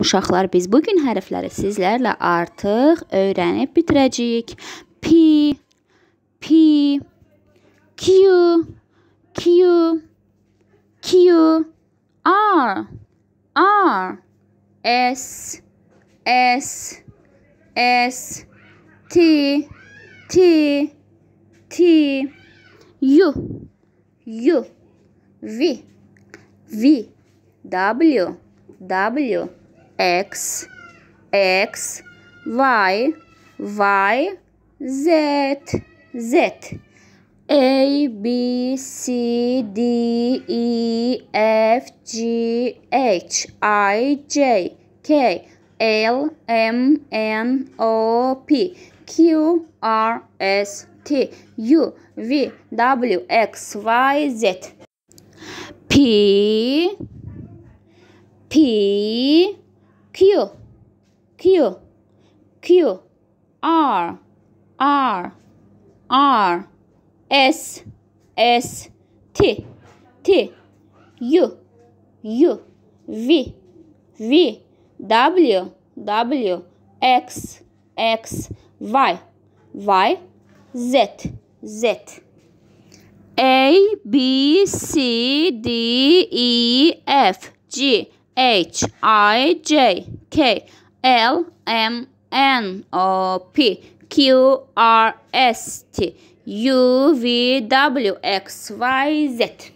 Uşaqlar, biz bugün gün hərfləri sizlərlə artıq öyrənib bitirəcəyik. P, P, Q, Q, Q, R, R, S, S, S, T, T, T, U, U, V, V, W, W, x x y y z z a b c d e f g h i j k l m n o p q r s t u v w x y z p p Q, Q, Q, R, R, R, S, S, T, T, U, U, V, V, W, W, X, X, Y, Y, Z, Z. A, B, C, D, E, F, G, H I J K L M N O P Q R S T U V W X Y Z.